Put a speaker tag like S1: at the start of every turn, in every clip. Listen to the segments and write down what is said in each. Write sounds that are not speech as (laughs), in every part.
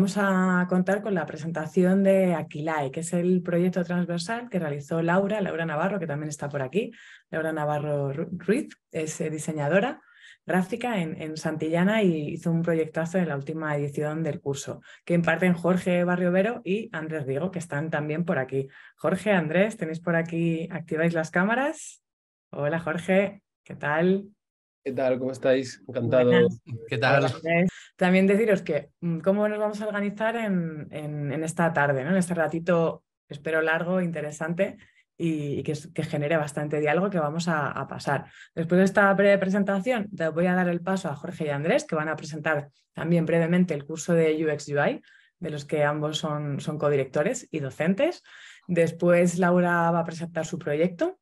S1: vamos a contar con la presentación de Aquilae, que es el proyecto transversal que realizó Laura, Laura Navarro, que también está por aquí. Laura Navarro Ruiz es eh, diseñadora gráfica en, Santillana y hizo un proyectazo en la última edición del curso, que imparten Jorge Barriovero y Andrés Diego, que están también por aquí. Jorge, Andrés, tenéis por aquí, activáis las cámaras. Hola Jorge, ¿qué tal?
S2: ¿Qué tal? ¿Cómo estáis? Encantado. ¿Qué tal?
S1: Pues, también deciros que mm, cómo nos vamos a organizar en, esta tarde, en este ratito, espero largo, interesante y, que, genere bastante diálogo que vamos a, pasar. Después de esta breve presentación, te voy a dar el paso a Jorge y Andrés, que van a presentar también brevemente el curso de UX UI, de los que ambos son, son codirectores y docentes. Después Laura va a presentar su proyecto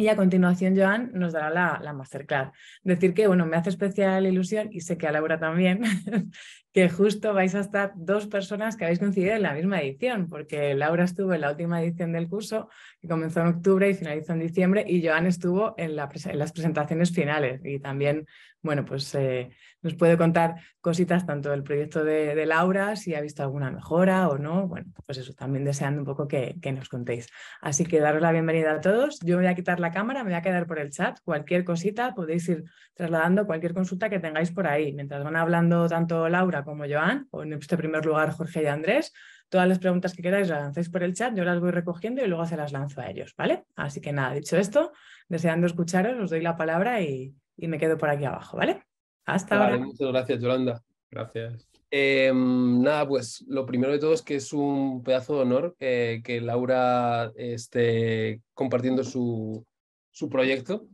S1: y a continuación, Joan nos dará la, la masterclass. Decir que, bueno, me hace especial ilusión y sé que a Laura también (laughs) que justo vais a estar dos personas que habéis coincidido en la misma edición, porque Laura estuvo en la última edición del curso, que comenzó en octubre y finalizó en diciembre, y Joan estuvo en, las presentaciones finales. Y también, bueno, pues eh, nos puede contar cositas tanto del proyecto de, Laura, si ha visto alguna mejora o no. Bueno, pues eso, también deseando un poco que, que nos contéis. Así que daros la bienvenida a todos. Yo me voy a quitar la cámara, me voy a quedar por el chat. Cualquier cosita podéis ir trasladando cualquier consulta que tengáis por ahí. Mientras van hablando tanto Laura, como Joan, o en este primer lugar Jorge y Andrés. Todas las preguntas que queráis las lanzáis por el chat, yo las voy recogiendo y luego se las lanzo a ellos, ¿vale? Así que nada, dicho esto, deseando escucharos, os doy la palabra y, me quedo por aquí abajo, ¿vale?
S2: Hasta vale, ahora. Muchas gracias, Yolanda. Gracias. Em, nada, pues lo primero de todo es que es un pedazo de honor eh, que Laura eh, esté compartiendo su, su proyecto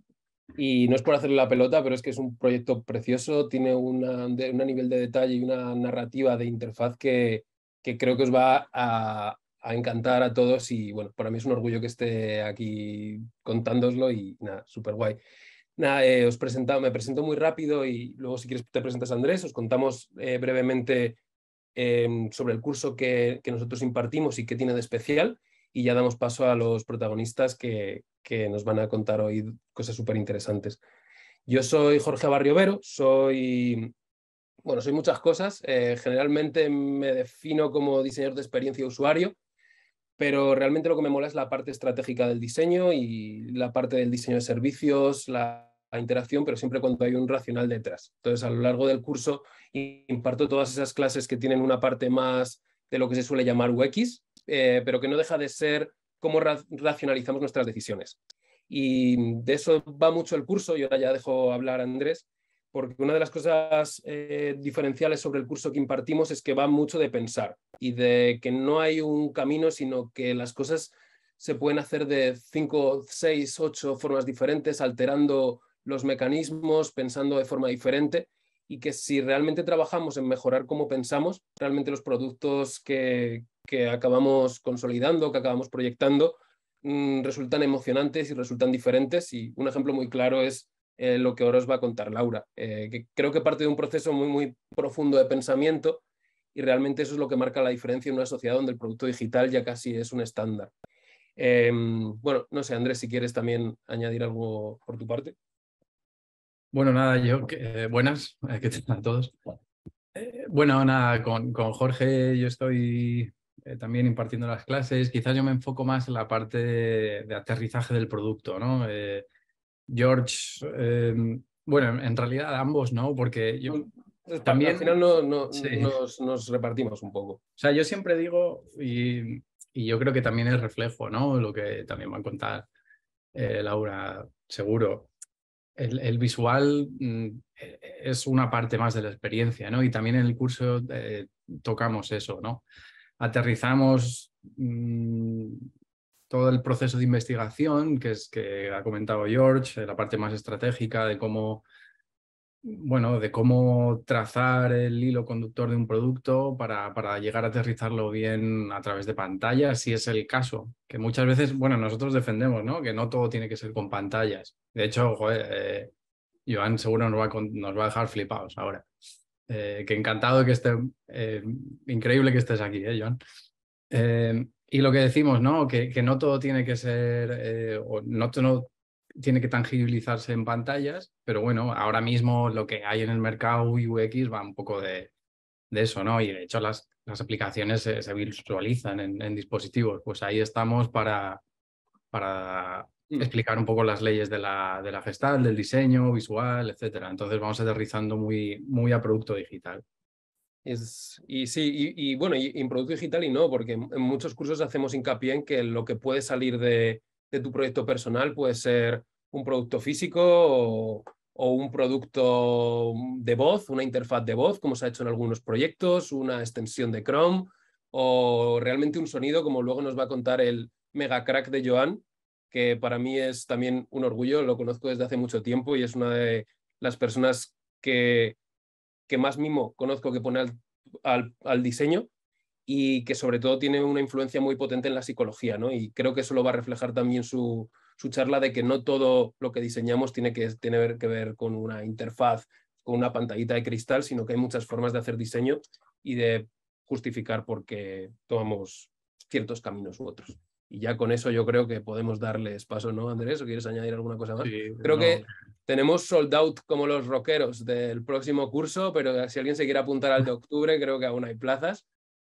S2: y no es por hacerle la pelota, pero es que es un proyecto precioso, tiene un nivel de detalle y una narrativa de interfaz que, que creo que os va a, encantar a todos y bueno, para mí es un orgullo que esté aquí contándoslo y nada, súper guay. Nada, eh, os presento, me presento muy rápido y luego si quieres te presentas Andrés, os contamos eh, brevemente em, sobre el curso que, que, nosotros impartimos y qué tiene de especial y ya damos paso a los protagonistas que, nos van a contar hoy cosas súper interesantes. Yo soy Jorge Barriovero, soy, bueno, soy muchas cosas. Eh, generalmente me defino como diseñador de experiencia usuario, pero realmente lo que me mola es la parte estratégica del diseño y la parte del diseño de servicios, la, la interacción, pero siempre cuando hay un racional detrás. Entonces, a lo largo del curso imparto todas esas clases que tienen una parte más de lo que se suele llamar UX, eh, pero que no deja de ser cómo racionalizamos nuestras decisiones. Y de eso va mucho el curso, y ahora ya dejo hablar a Andrés, porque una de las cosas eh, diferenciales sobre el curso que impartimos es que va mucho de pensar y de que no hay un camino, sino que las cosas se pueden hacer de cinco, seis, ocho formas diferentes, alterando los mecanismos, pensando de forma diferente y que si realmente trabajamos en mejorar cómo pensamos, realmente los productos que, que acabamos consolidando, que acabamos proyectando, mm, resultan emocionantes y resultan diferentes. Y un ejemplo muy claro es eh, lo que ahora os va a contar Laura, eh, que creo que parte de un proceso muy, muy profundo de pensamiento y realmente eso es lo que marca la diferencia en una sociedad donde el producto digital ya casi es un estándar. Em, bueno, no sé, Andrés, si quieres también añadir algo por tu parte.
S3: Bueno, nada, yo, eh, buenas, ¿qué tal a todos? bueno, nada, con, con Jorge yo estoy eh, también impartiendo las clases, quizás yo me enfoco más en la parte de, aterrizaje del producto, ¿no? Eh, George, eh, bueno, en realidad ambos, ¿no? Porque yo también... Al final no, nos, repartimos un poco. O sea, yo siempre digo, y, yo creo que también es reflejo, ¿no? Lo que también va a contar Laura, seguro. El, visual mm, e, e, es una parte más de la experiencia, ¿no? Y también en el curso tocamos eso, ¿no? aterrizamos mm, todo el proceso de investigación, que es que ha comentado George, eh, la parte más estratégica de cómo, bueno, de cómo trazar el hilo conductor de un producto para, para llegar a aterrizarlo bien a través de pantallas, si es el caso. Que muchas veces, bueno, nosotros defendemos, ¿no? Que no todo tiene que ser con pantallas. De hecho, eh, Joan seguro nos nos va a dejar flipados ahora. Eh, que encantado que esté, eh, increíble que estés aquí, ¿eh, Joan? Eh, y lo que decimos, ¿no? Que, que no todo tiene que ser, o no, todo tiene que tangibilizarse en pantallas, pero bueno, ahora mismo lo que hay en el mercado UX va un poco de, eso, ¿no? Y de hecho las, las aplicaciones se, visualizan en, dispositivos, pues ahí estamos para, para Mm. explicar un poco las leyes de la, de la gestal, del diseño visual, etcétera. Entonces vamos aterrizando muy, muy a producto digital. y sí,
S2: y, bueno, y, en producto digital y no, porque en, muchos cursos hacemos hincapié en que lo que puede salir de, tu proyecto personal puede ser un producto físico o, un producto de voz, una interfaz de voz, como se ha hecho en algunos proyectos, una extensión de Chrome o realmente un sonido, como luego nos va a contar el mega crack de Joan, que para mí es también un orgullo, lo conozco desde hace mucho tiempo y es una de las personas que, más mimo conozco que pone al, diseño y que sobre todo tiene una influencia muy potente en la psicología, ¿no? Y creo que eso lo va a reflejar también su, charla de que no todo lo que diseñamos tiene que que ver con una interfaz, con una pantallita de cristal, sino que hay muchas formas de hacer diseño y de justificar por qué tomamos ciertos caminos u otros y ya con eso yo creo que podemos darles paso, ¿no, Andrés? ¿O quieres añadir alguna cosa más? creo que tenemos sold out como los rockeros del próximo curso, pero si alguien se quiere apuntar al de octubre, creo que aún hay plazas.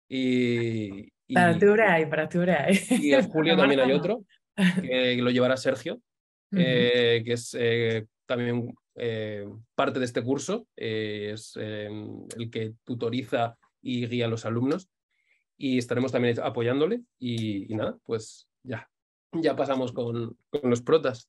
S2: Y,
S1: para octubre hay, para octubre hay. Y en julio (laughs) también hay otro,
S2: que lo llevará Sergio, eh, que es eh, también eh, parte de este curso, es el que tutoriza y guía a los alumnos y estaremos también apoyándole. Y, nada, pues ya, ya pasamos con, los protas.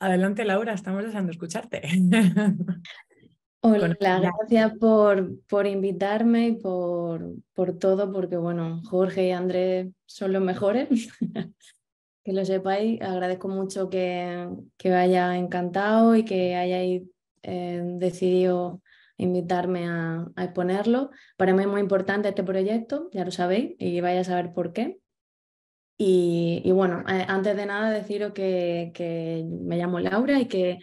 S1: Adelante, Laura, estamos deseando escucharte. (laughs)
S4: Hola, gracias por, por invitarme y por, por todo, porque bueno, Jorge y Andrés son los mejores. ¿eh? (laughs) que lo sepáis, agradezco mucho que, que haya encantado y que hayáis eh, decidido invitarme a, exponerlo. Para mí es muy importante este proyecto, ya lo sabéis, y vais a saber por qué. Y, bueno, eh, antes de nada deciros que, me llamo Laura y que,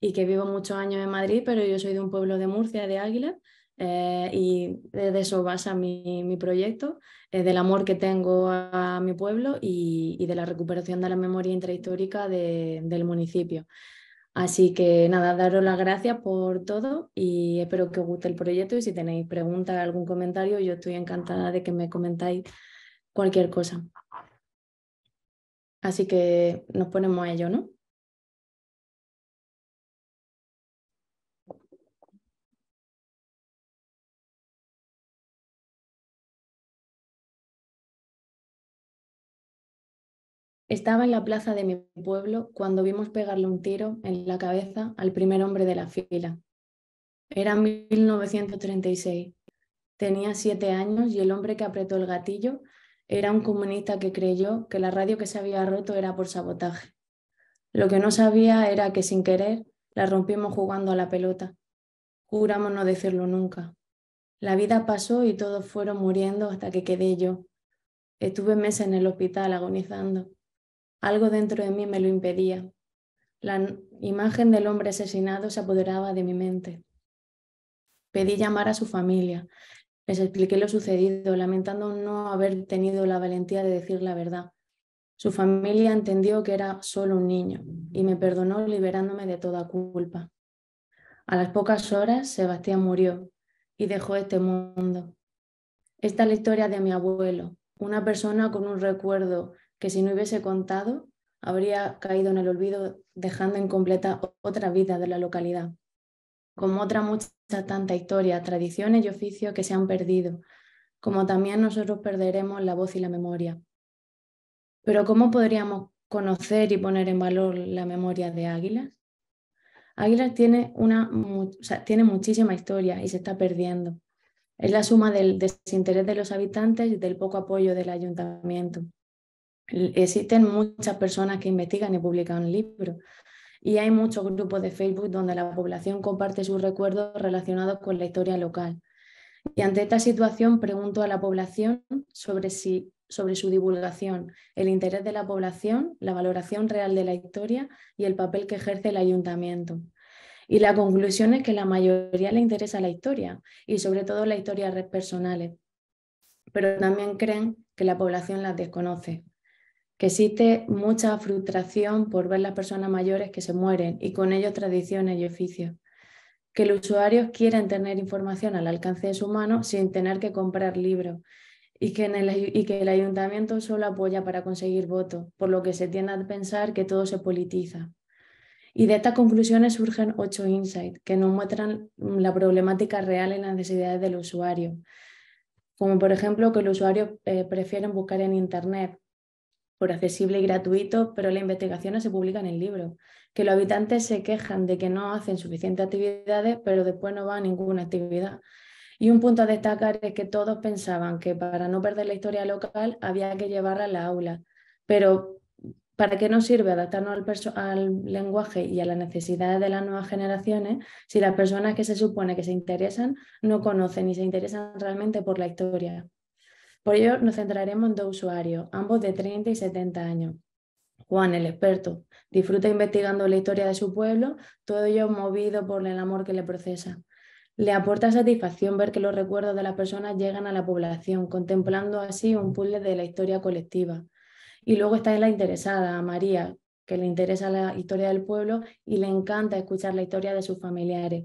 S4: y que vivo muchos años en Madrid, pero yo soy de un pueblo de Murcia, de Águila, eh, y de eso basa mi, proyecto, eh, del amor que tengo a, mi pueblo y, de la recuperación de la memoria intrahistórica del municipio. Así que nada, daros las gracias por todo y espero que os guste el proyecto y si tenéis preguntas, algún comentario, yo estoy encantada de que me comentáis cualquier cosa. Así que nos ponemos a ello, ¿no? Estaba en la plaza de mi pueblo cuando vimos pegarle un tiro en la cabeza al primer hombre de la fila. Era 1936. Tenía siete años y el hombre que apretó el gatillo era un comunista que creyó que la radio que se había roto era por sabotaje. Lo que no sabía era que sin querer la rompimos jugando a la pelota. Juramos no decirlo nunca. La vida pasó y todos fueron muriendo hasta que quedé yo. Estuve meses en el hospital agonizando. Algo dentro de mí me lo impedía. La imagen del hombre asesinado se apoderaba de mi mente. Pedí llamar a su familia. Les expliqué lo sucedido, lamentando no haber tenido la valentía de decir la verdad. Su familia entendió que era solo un niño y me perdonó liberándome de toda culpa. A las pocas horas, Sebastián murió y dejó este mundo. Esta es la historia de mi abuelo, una persona con un recuerdo que si no hubiese contado habría caído en el olvido dejando incompleta otra vida de la localidad, como otra mucha tanta historia, tradiciones y oficios que se han perdido, como también nosotros perderemos la voz y la memoria. Pero ¿cómo podríamos conocer y poner en valor la memoria de Águilas? Águilas tiene, tiene muchísima historia y se está perdiendo. Es la suma del desinterés de los habitantes y del poco apoyo del ayuntamiento. Existen muchas personas que investigan y publican libros. Y hay muchos grupos de Facebook donde la población comparte sus recuerdos relacionados con la historia local. Y ante esta situación pregunto a la población sobre, si, sobre su divulgación, el interés de la población, la valoración real de la historia y el papel que ejerce el ayuntamiento. Y la conclusión es que la mayoría le interesa la historia y sobre todo las historias personales, pero también creen que la población las desconoce que existe mucha frustración por ver las personas mayores que se mueren y con ello tradiciones y oficios, que los usuarios quieren tener información al alcance de su mano sin tener que comprar libros y que, el, ayuntamiento solo apoya para conseguir votos, por lo que se tiende a pensar que todo se politiza. Y de estas conclusiones surgen ocho insights que nos muestran la problemática real en las necesidades del usuario, como por ejemplo que los usuarios eh, prefieren buscar en Internet por accesible y gratuito, pero la investigación se publica en el libro. Que los habitantes se quejan de que no hacen suficientes actividades, pero después no va a ninguna actividad. Y un punto a destacar es que todos pensaban que para no perder la historia local había que llevarla a la aula, pero ¿para qué nos sirve adaptarnos al, al, lenguaje y a las necesidades de las nuevas generaciones si las personas que se supone que se interesan no conocen y se interesan realmente por la historia? Por ello nos centraremos en dos usuarios, ambos de 30 y 70 años. Juan, el experto, disfruta investigando la historia de su pueblo, todo ello movido por el amor que le procesa. Le aporta satisfacción ver que los recuerdos de las personas llegan a la población, contemplando así un puzzle de la historia colectiva. Y luego está la interesada, María, que le interesa la historia del pueblo y le encanta escuchar la historia de sus familiares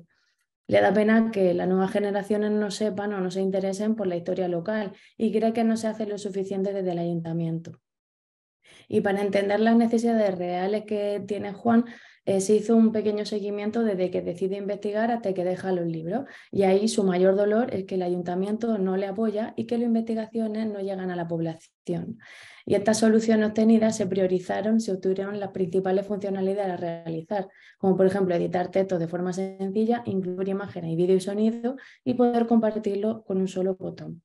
S4: le da pena que las nuevas generaciones no sepan o no se interesen por la historia local y cree que no se hace lo suficiente desde el ayuntamiento. Y para entender las necesidades reales que tiene Juan, eh, se hizo un pequeño seguimiento desde que decide investigar hasta que deja los libros. Y ahí su mayor dolor es que el ayuntamiento no le apoya y que las investigaciones no llegan a la población. Y estas soluciones obtenidas se priorizaron, se obtuvieron las principales funcionalidades a realizar, como por ejemplo editar textos de forma sencilla, incluir imágenes y vídeo y sonido y poder compartirlo con un solo botón.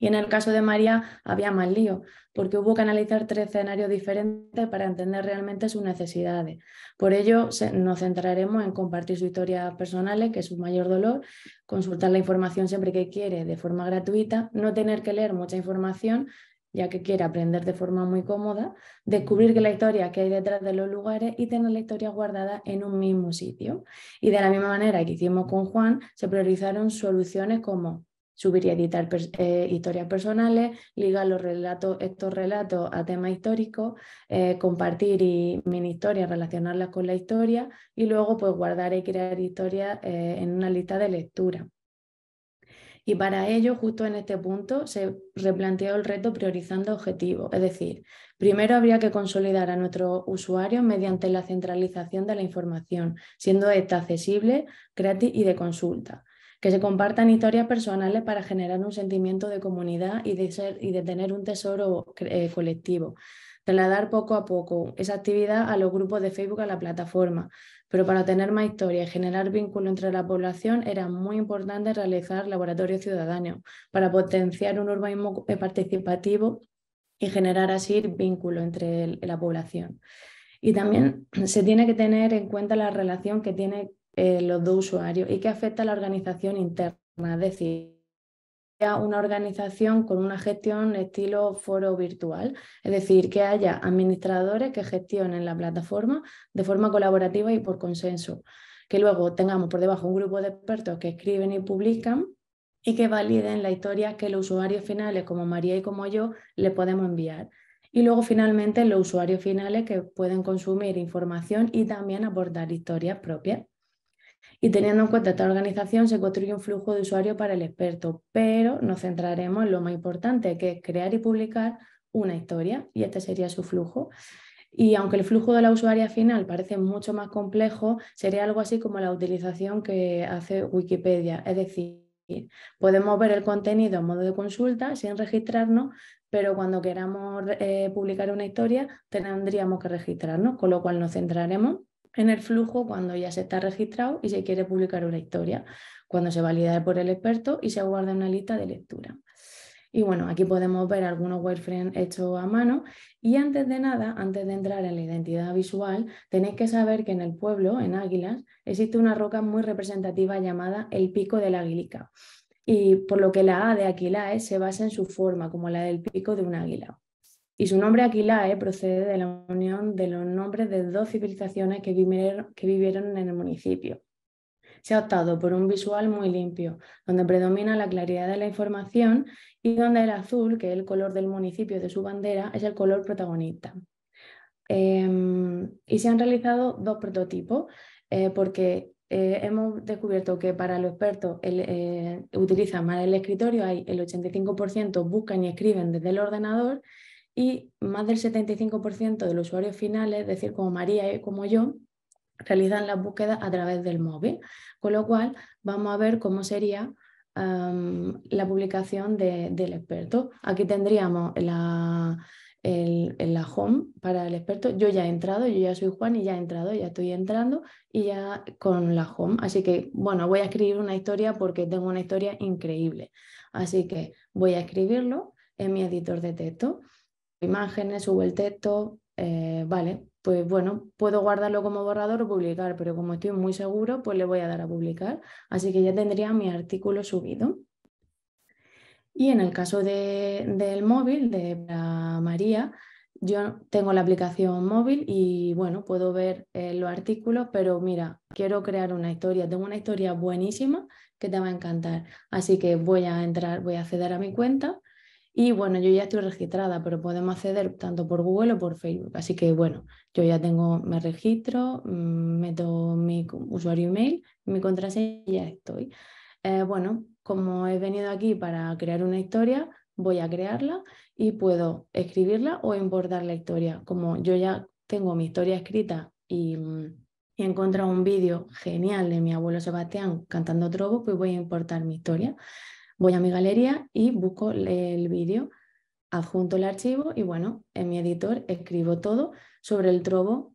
S4: Y en el caso de María había más lío, porque hubo que analizar tres escenarios diferentes para entender realmente sus necesidades. Por ello, nos centraremos en compartir su historia personales, que es su mayor dolor, consultar la información siempre que quiere de forma gratuita, no tener que leer mucha información, ya que quiere aprender de forma muy cómoda, descubrir que la historia que hay detrás de los lugares y tener la historia guardada en un mismo sitio. Y de la misma manera que hicimos con Juan, se priorizaron soluciones como subir y editar eh, historias personales, ligar los relatos, estos relatos a temas históricos, eh, compartir mini historias, relacionarlas con la historia y luego pues guardar y crear historias eh, en una lista de lectura. Y para ello, justo en este punto, se replanteó el reto priorizando objetivos. Es decir, primero habría que consolidar a nuestros usuarios mediante la centralización de la información, siendo esta accesible, gratis y de consulta que se compartan historias personales para generar un sentimiento de comunidad y de, ser, y de tener un tesoro eh, colectivo. Trasladar poco a poco esa actividad a los grupos de Facebook, a la plataforma. Pero para tener más historia y generar vínculo entre la población era muy importante realizar laboratorios ciudadanos para potenciar un urbanismo eh, participativo y generar así vínculo entre la población. Y también se tiene que tener en cuenta la relación que tiene eh, los dos usuarios y que afecta a la organización interna, es decir, una organización con una gestión estilo foro virtual, es decir, que haya administradores que gestionen la plataforma de forma colaborativa y por consenso, que luego tengamos por debajo un grupo de expertos que escriben y publican y que validen la historia que los usuarios finales como María y como yo le podemos enviar. Y luego finalmente los usuarios finales que pueden consumir información y también abordar historias propias. Y teniendo en cuenta esta organización, se construye un flujo de usuario para el experto, pero nos centraremos en lo más importante, que es crear y publicar una historia, y este sería su flujo. Y aunque el flujo de la usuaria final parece mucho más complejo, sería algo así como la utilización que hace Wikipedia, es decir, podemos ver el contenido en modo de consulta sin registrarnos, pero cuando queramos eh, publicar una historia tendríamos que registrarnos, con lo cual nos centraremos en el flujo cuando ya se está registrado y se quiere publicar una historia, cuando se valida por el experto y se guarda una lista de lectura. Y bueno, aquí podemos ver algunos wireframes hechos a mano. Y antes de nada, antes de entrar en la identidad visual, tenéis que saber que en el pueblo, en Águilas, existe una roca muy representativa llamada el Pico de la Y por lo que la A de Aquilae se basa en su forma, como la del pico de un águila. Y su nombre Aquilae procede de la unión de los nombres de dos civilizaciones que vivieron, en el municipio. Se ha optado por un visual muy limpio, donde predomina la claridad de la información y donde el azul, que es el color del municipio de su bandera, es el color protagonista. Em, y se han realizado dos prototipos, eh, porque eh, hemos descubierto que para los expertos el, eh, utilizan más el escritorio, el 85% buscan y escriben desde el ordenador y más del 75% de los usuarios finales, es decir, como María y como yo, realizan las búsquedas a través del móvil, con lo cual vamos a ver cómo sería la publicación del experto. Aquí tendríamos la, la home para el experto. Yo ya he entrado, yo ya soy Juan y ya he entrado, ya estoy entrando y ya con la home. Así que, bueno, voy a escribir una historia porque tengo una historia increíble. Así que voy a escribirlo en mi editor de texto imágenes, subo el texto, eh, vale, pues bueno, puedo guardarlo como borrador o publicar, pero como estoy muy seguro, pues le voy a dar a publicar. Así que ya tendría mi artículo subido. Y en el caso del móvil, de María, yo tengo la aplicación móvil y bueno, puedo ver eh, los artículos, pero mira, quiero crear una historia. Tengo una historia buenísima que te va a encantar. Así que voy a entrar, voy a acceder a mi cuenta y bueno, yo ya estoy registrada, pero podemos acceder tanto por Google o por Facebook. Así que bueno, yo ya tengo, me registro, mm, meto mi usuario email, mi contraseña y ya estoy. Eh, bueno, como he venido aquí para crear una historia, voy a crearla y puedo escribirla o importar la historia. Como yo ya tengo mi historia escrita y, y mm, he encontrado un vídeo genial de mi abuelo Sebastián cantando trovo, pues voy a importar mi historia voy a mi galería y busco el vídeo, adjunto el archivo y bueno, en mi editor escribo todo sobre el trobo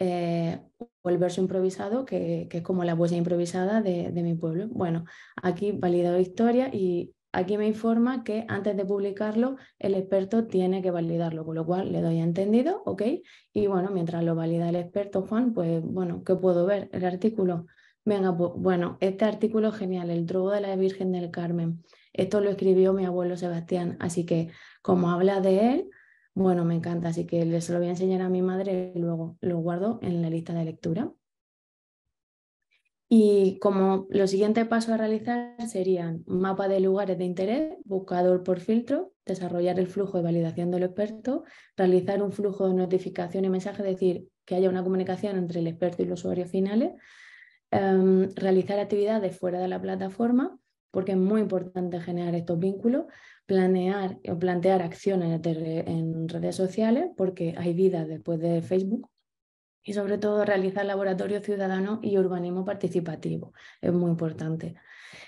S4: eh, o el verso improvisado, que, es como la huella improvisada de, mi pueblo. Bueno, aquí valido historia y aquí me informa que antes de publicarlo el experto tiene que validarlo, con lo cual le doy entendido, ok, y bueno, mientras lo valida el experto Juan, pues bueno, ¿qué puedo ver? El artículo Venga, bueno, este artículo genial, El drogo de la Virgen del Carmen. Esto lo escribió mi abuelo Sebastián, así que como habla de él, bueno, me encanta, así que les lo voy a enseñar a mi madre y luego lo guardo en la lista de lectura. Y como los siguientes pasos a realizar serían mapa de lugares de interés, buscador por filtro, desarrollar el flujo de validación del experto, realizar un flujo de notificación y mensaje, es decir, que haya una comunicación entre el experto y los usuarios finales, Em, realizar actividades fuera de la plataforma, porque es muy importante generar estos vínculos, planear o plantear acciones en redes sociales, porque hay vida después de Facebook, y sobre todo realizar laboratorio ciudadano y urbanismo participativo. Es muy importante.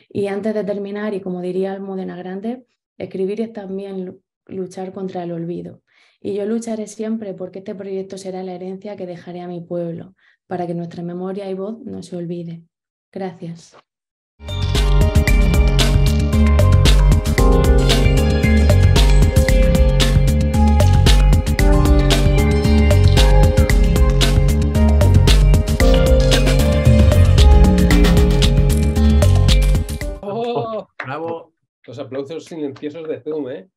S4: Y antes de terminar, y como diría Almudena Grande, escribir es también luchar contra el olvido. Y yo lucharé siempre porque este proyecto será la herencia que dejaré a mi pueblo, para que nuestra memoria y voz no se olvide. Gracias.
S2: Oh, (laughs) Bravo. Los aplausos silenciosos de Zoom, ¿eh?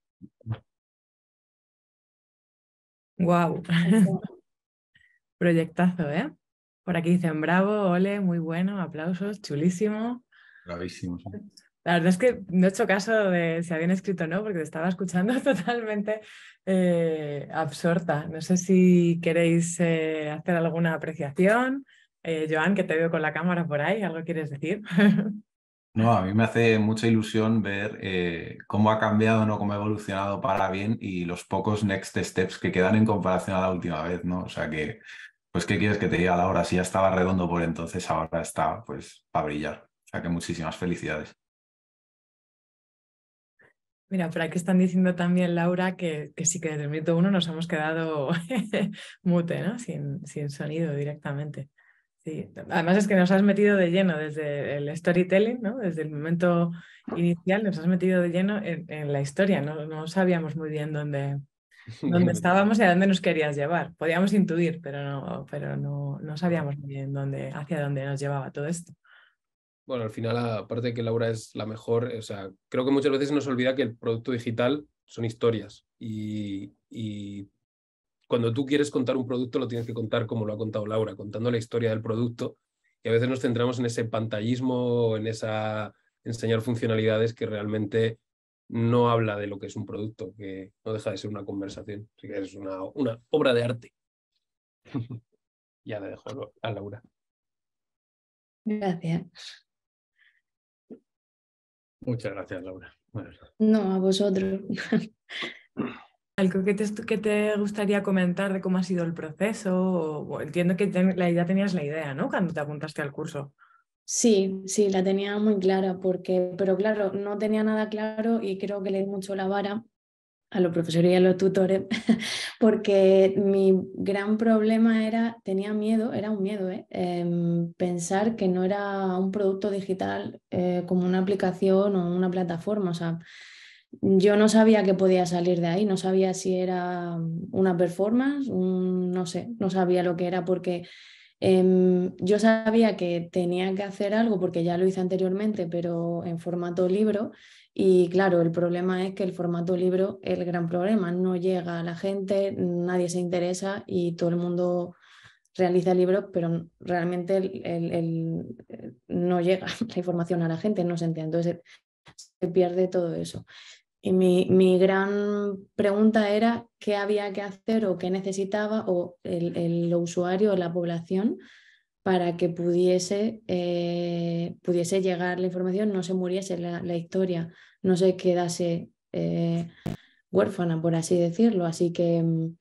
S1: Wow. (laughs) Proyectazo, ¿eh? Por aquí dicen bravo, ole, muy bueno, aplausos, chulísimo. Bravísimo. La verdad es que no he hecho caso de si habían escrito o no, porque te estaba escuchando (laughs) totalmente eh, absorta. No sé si queréis eh, hacer alguna apreciación. Eh, Joan, que te veo con la cámara por ahí, ¿algo quieres decir? (laughs)
S3: no, a mí me hace mucha ilusión ver cómo ha cambiado, ¿no? cómo ha evolucionado para bien y los pocos next steps que quedan en comparación a la última vez, ¿no? O sea que pues, ¿qué quieres que te diga, Laura? Si ya estaba redondo por entonces, ahora está, pues, para brillar. O sea que muchísimas felicidades.
S1: Mira, por aquí están diciendo también, Laura, que, sí que desde el minuto uno nos hemos quedado (laughs) mute, ¿no? Sin, sonido directamente. Sí. Además es que nos has metido de lleno desde el storytelling, ¿no? Desde el momento inicial nos has metido de lleno en, en la historia. No, no sabíamos muy bien dónde, (laughs) dónde estábamos y a dónde nos querías llevar. Podíamos intuir, pero no, pero no, no sabíamos bien dónde, hacia dónde nos llevaba todo esto.
S2: Bueno, al final, aparte de que Laura es la mejor, o sea, creo que muchas veces nos olvida que el producto digital son historias y, y cuando tú quieres contar un producto lo tienes que contar como lo ha contado Laura, contando la historia del producto y a veces nos centramos en ese pantallismo, en esa enseñar funcionalidades que realmente no habla de lo que es un producto, que no deja de ser una conversación, que es una, obra de arte. ya le dejo a Laura.
S4: Gracias.
S3: Muchas gracias, Laura.
S4: No, a vosotros. ¿Algo que
S1: te, gustaría comentar de cómo ha sido el proceso? entiendo que ya tenías la idea, ¿no? Cuando te apuntaste al curso.
S4: Sí, sí, la tenía muy clara, porque, pero claro, no tenía nada claro y creo que le di mucho la vara a los profesores y a los tutores, (laughs) porque mi gran problema era, tenía miedo, era un miedo, ¿eh? em, pensar que no era un producto digital eh, como una aplicación o una plataforma, o sea, yo no sabía que podía salir de ahí, no sabía si era una performance, no sé, no sabía lo que era porque Em, yo sabía que tenía que hacer algo porque ya lo hice anteriormente, pero en formato libro. Y claro, el problema es que el formato libro es el gran problema. No llega a la gente, nadie se interesa y todo el mundo realiza libros, pero realmente no llega (laughs) la información a la gente, no se entiende. Entonces se pierde todo eso. Y mi, mi, gran pregunta era qué había que hacer o qué necesitaba o el, el usuario o la población para que pudiese, eh, pudiese llegar la información, no se muriese la, la historia, no se quedase eh, huérfana, por así decirlo. Así que mm,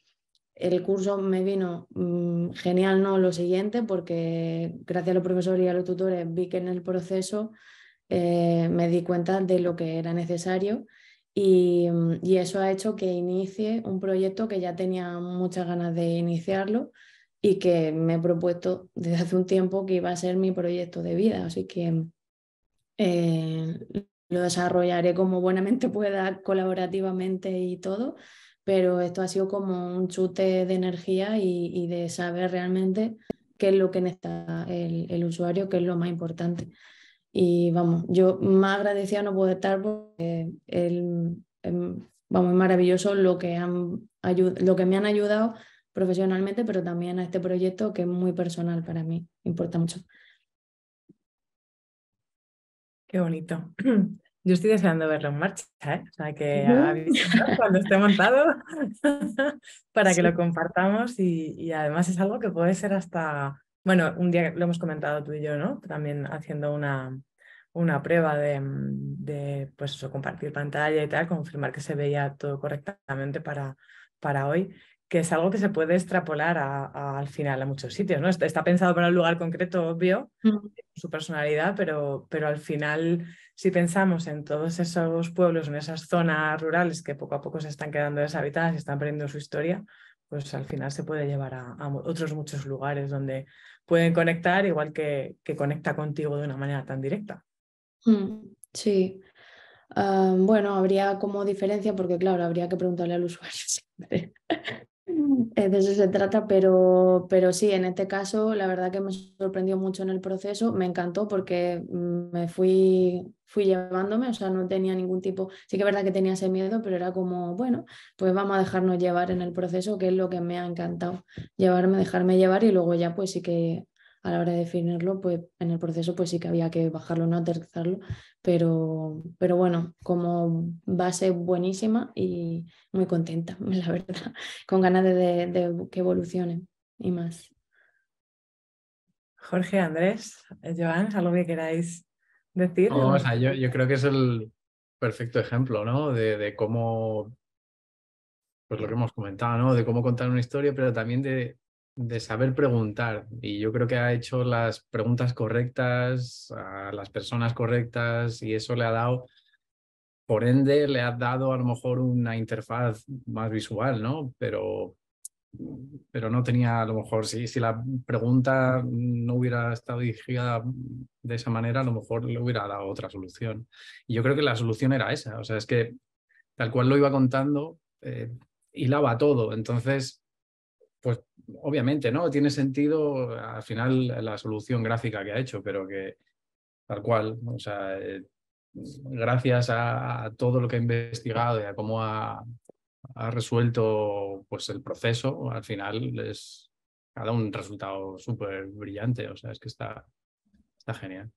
S4: el curso me vino mm, genial, no lo siguiente, porque gracias a los profesores y a los tutores vi que en el proceso eh, me di cuenta de lo que era necesario Mm, y, eso ha hecho que inicie un proyecto que ya tenía muchas ganas de iniciarlo y que me he propuesto desde hace un tiempo que iba a ser mi proyecto de vida. Así que mm, eh, lo desarrollaré como buenamente (laughs) pueda, colaborativamente y todo, pero esto ha sido como un chute de energía y, de saber realmente qué es lo que necesita el, el usuario, qué es lo más importante. Y vamos, yo más agradecida no puedo estar porque el, em, vamos, es maravilloso lo que, han, lo que me han ayudado profesionalmente, pero también a este proyecto que es muy personal para mí,
S1: importa mucho. Qué bonito. (clears throat) Yo estoy deseando verlo en marcha, ¿eh? o sea que cuando esté montado (laughs) para que lo compartamos y, además es algo que puede ser hasta bueno, un día lo hemos comentado tú y yo, ¿no? También haciendo una, una prueba de, pues compartir pantalla y tal, confirmar que se veía todo correctamente para, para hoy, que es algo que se puede extrapolar al final a muchos sitios, ¿no? Está, pensado para un lugar concreto, obvio, mm. su personalidad, pero, pero al final, si pensamos en todos esos pueblos, en esas zonas rurales que poco a poco se están quedando deshabitadas y están perdiendo su historia, pues al final se puede llevar a otros muchos lugares donde pueden conectar, igual que, que conecta contigo de una manera tan directa.
S4: Mm, sí. Ah, bueno, habría como diferencia, porque claro, habría que preguntarle al usuario (laughs) siempre eh, de eso se trata, pero, pero sí, en este caso la verdad que me sorprendió mucho en el proceso, me encantó porque mm, me fui, fui llevándome, o sea, no tenía ningún tipo, sí que es verdad que tenía ese miedo, pero era como, bueno, pues vamos a dejarnos llevar en el proceso, que es lo que me ha encantado, llevarme, dejarme llevar y luego ya pues sí que a la hora de definirlo, pues en el proceso pues sí que había que bajarlo, no aterrizarlo, pero, pero bueno, como base buenísima y muy contenta, (laughs) la verdad, con ganas de, que evolucione y más.
S1: Jorge, Andrés, Joan, algo que queráis decir. yo,
S3: creo que es el perfecto ejemplo, ¿no? De, de cómo, pues lo que hemos comentado, ¿no? De cómo contar una historia, pero también de de saber preguntar. Y yo creo que ha hecho las preguntas correctas a las personas correctas y eso le ha dado, por ende, le ha dado a lo mejor una interfaz más visual, ¿no? Pero, pero no tenía, a lo mejor, si, si la pregunta no hubiera estado dirigida de esa manera, a lo mejor le hubiera dado otra solución. Y yo creo que la solución era esa. O sea, es que tal cual lo iba contando, eh, hilaba todo. Entonces, obviamente, ¿no? Tiene sentido al final la solución gráfica que ha hecho, pero que tal cual, o sea, eh, gracias a, todo lo que ha investigado y a cómo ha, resuelto pues, el proceso, al final les ha dado un resultado súper brillante, o sea, es que está, genial.